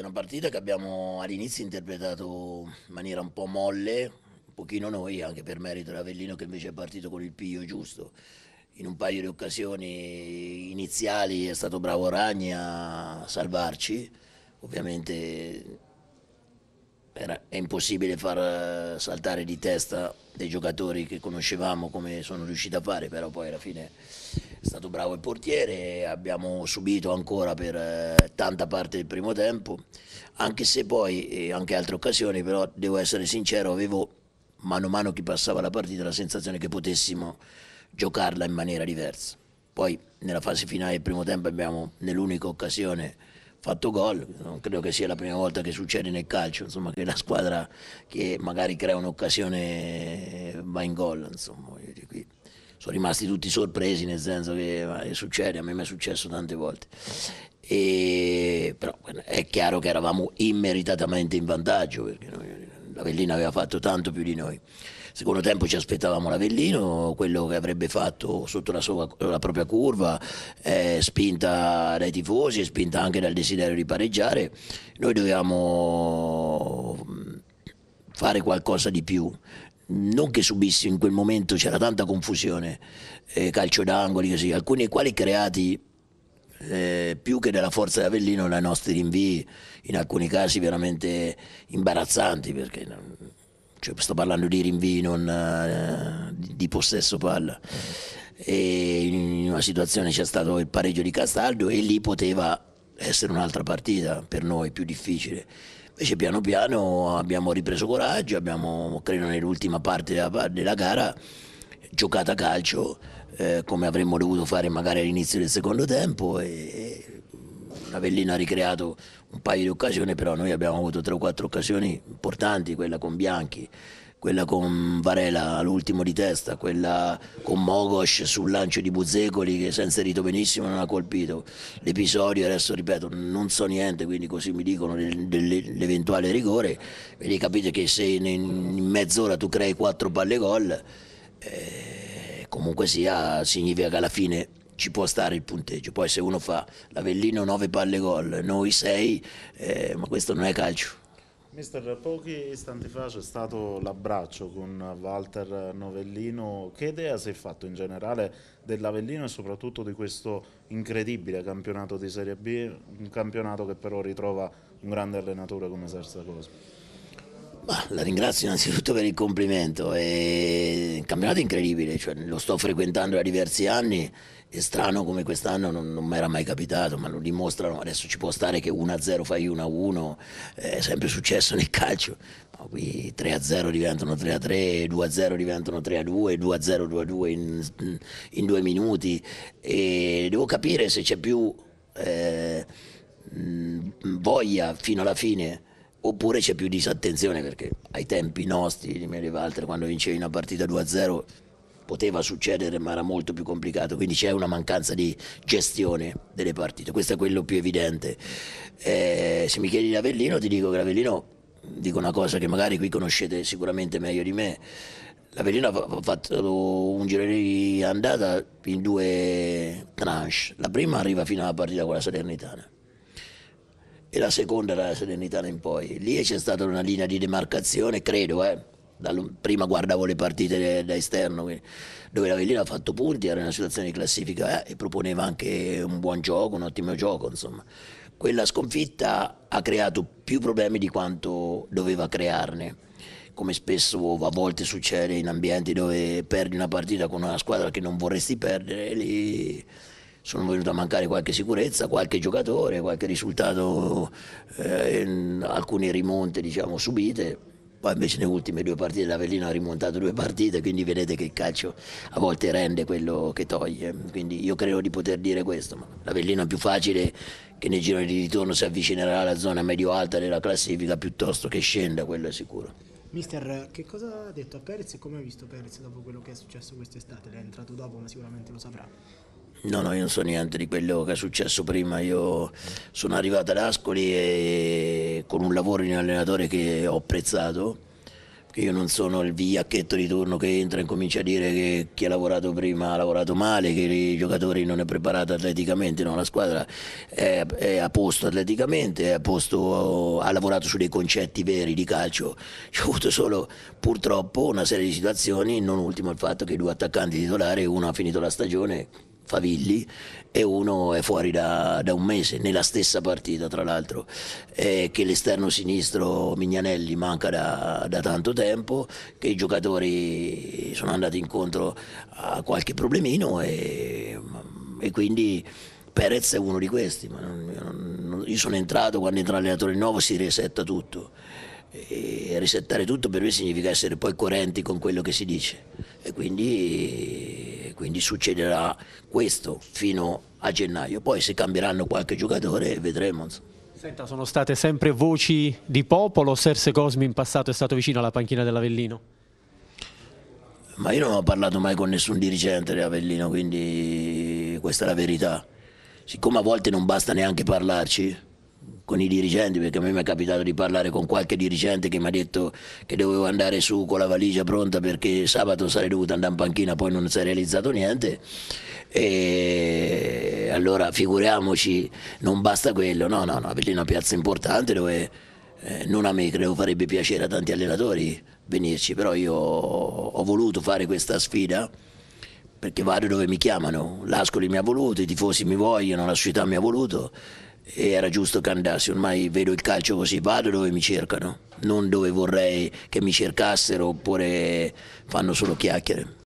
una partita che abbiamo all'inizio interpretato in maniera un po' molle, un pochino noi, anche per merito di Avellino che invece è partito con il piglio giusto. In un paio di occasioni iniziali è stato bravo Ragni a salvarci, ovviamente era, è impossibile far saltare di testa dei giocatori che conoscevamo come sono riusciti a fare, però poi alla fine è stato bravo il portiere, abbiamo subito ancora per eh, tanta parte del primo tempo, anche se poi, eh, anche altre occasioni, però devo essere sincero, avevo mano a mano che passava la partita la sensazione che potessimo giocarla in maniera diversa. Poi nella fase finale del primo tempo abbiamo nell'unica occasione fatto gol, non credo che sia la prima volta che succede nel calcio, insomma, che la squadra che magari crea un'occasione eh, va in gol. Insomma sono rimasti tutti sorpresi nel senso che succede, a me mi è successo tante volte. E, però è chiaro che eravamo immeritatamente in vantaggio perché noi, l'Avellino aveva fatto tanto più di noi. Secondo tempo ci aspettavamo l'Avellino, quello che avrebbe fatto sotto la, sua, la propria curva, eh, spinta dai tifosi e spinta anche dal desiderio di pareggiare. Noi dovevamo mm, fare qualcosa di più, non che subissi in quel momento, c'era tanta confusione, eh, calcio d'angoli così, alcuni dei quali creati eh, più che dalla forza di Avellino dai nostri rinvii, in alcuni casi veramente imbarazzanti, perché non, cioè, sto parlando di rinvii, non eh, di possesso palla. E in una situazione c'è stato il pareggio di Castaldo e lì poteva essere un'altra partita per noi più difficile Invece piano piano abbiamo ripreso coraggio, abbiamo, credo nell'ultima parte della, della gara, giocato a calcio, eh, come avremmo dovuto fare magari all'inizio del secondo tempo. E, Avellino ha ricreato un paio di occasioni, però noi abbiamo avuto tre o quattro occasioni importanti, quella con Bianchi, quella con Varela all'ultimo di testa, quella con Mogos sul lancio di Buzzecoli che si è inserito benissimo non ha colpito. L'episodio, adesso ripeto, non so niente, quindi così mi dicono dell'eventuale rigore. vedi capite che se in mezz'ora tu crei quattro palle gol, eh, comunque sia, significa che alla fine ci può stare il punteggio. Poi se uno fa l'Avellino 9 palle gol, noi 6, eh, ma questo non è calcio. Mister, pochi istanti fa c'è stato l'abbraccio con Walter Novellino. Che idea si è fatto in generale dell'Avellino e soprattutto di questo incredibile campionato di Serie B, un campionato che però ritrova un grande allenatore come Sersa Cosmo? Bah, la ringrazio innanzitutto per il complimento, è un campionato incredibile, cioè, lo sto frequentando da diversi anni, è strano come quest'anno non, non mi era mai capitato, ma lo dimostrano, adesso ci può stare che 1-0 fai 1-1, è sempre successo nel calcio, ma qui 3-0 diventano 3-3, 2-0 diventano 3-2, 2-0 2-2 in, in, due minuti e devo capire se c'è più eh, voglia fino alla fine oppure c'è più disattenzione perché ai tempi nostri di Mary Walter quando vincevi una partita 2-0 poteva succedere ma era molto più complicato quindi c'è una mancanza di gestione delle partite questo è quello più evidente eh, se mi chiedi Lavellino ti dico che Lavellino dico una cosa che magari qui conoscete sicuramente meglio di me L'Avellino ha fatto un giro di andata in due tranche. La prima arriva fino alla partita con la Salernitana e la seconda era la Serenità in poi. Lì c'è stata una linea di demarcazione, credo, eh. prima guardavo le partite da esterno, dove l'Avellino ha fatto punti, era una situazione di classifica eh, e proponeva anche un buon gioco, un ottimo gioco, insomma. Quella sconfitta ha creato più problemi di quanto doveva crearne come spesso a volte succede in ambienti dove perdi una partita con una squadra che non vorresti perdere, lì sono venuto a mancare qualche sicurezza, qualche giocatore, qualche risultato, eh, alcune rimonte diciamo, subite. Poi invece nelle ultime due partite l'Avellino ha rimontato due partite, quindi vedete che il calcio a volte rende quello che toglie. Quindi io credo di poter dire questo. Ma L'Avellino è più facile che nei gironi di ritorno si avvicinerà alla zona medio-alta della classifica piuttosto che scenda, quello è sicuro. Mister, che cosa ha detto a Perez e come ha visto Perez dopo quello che è successo quest'estate? L'è entrato dopo, ma sicuramente lo saprà. No, no, io non so niente di quello che è successo prima. Io sono arrivato ad Ascoli e con un lavoro di un allenatore che ho apprezzato, io non sono il vigliacchetto di turno che entra e comincia a dire che chi ha lavorato prima ha lavorato male, che i giocatori non è preparato atleticamente, no, la squadra è, è a posto atleticamente, a posto, ha lavorato su dei concetti veri di calcio. C'è avuto solo purtroppo una serie di situazioni, non ultimo il fatto che i due attaccanti titolari, uno ha finito la stagione Favilli e uno è fuori da, da un mese, nella stessa partita tra l'altro, eh, che l'esterno sinistro Mignanelli manca da, da tanto tempo, che i giocatori sono andati incontro a qualche problemino e, e quindi... Perez è uno di questi, io sono entrato quando entra l'allenatore nuovo si resetta tutto e resettare tutto per me significa essere poi coerenti con quello che si dice e quindi quindi succederà questo fino a gennaio, poi se cambieranno qualche giocatore vedremo. Senta, sono state sempre voci di popolo, Serse Cosmi in passato è stato vicino alla panchina dell'Avellino? Ma io non ho parlato mai con nessun dirigente di Avellino, quindi questa è la verità. Siccome a volte non basta neanche parlarci, con i dirigenti, perché a me mi è capitato di parlare con qualche dirigente che mi ha detto che dovevo andare su con la valigia pronta perché sabato sarei dovuto andare in panchina, poi non si è realizzato niente. E allora figuriamoci, non basta quello, no, no, no, Avellino è una piazza importante dove eh, non a me credo farebbe piacere a tanti allenatori venirci, però io ho voluto fare questa sfida perché vado dove mi chiamano, l'Ascoli mi ha voluto, i tifosi mi vogliono, la società mi ha voluto e era giusto che andassi, ormai vedo il calcio così, vado dove mi cercano, non dove vorrei che mi cercassero oppure fanno solo chiacchiere.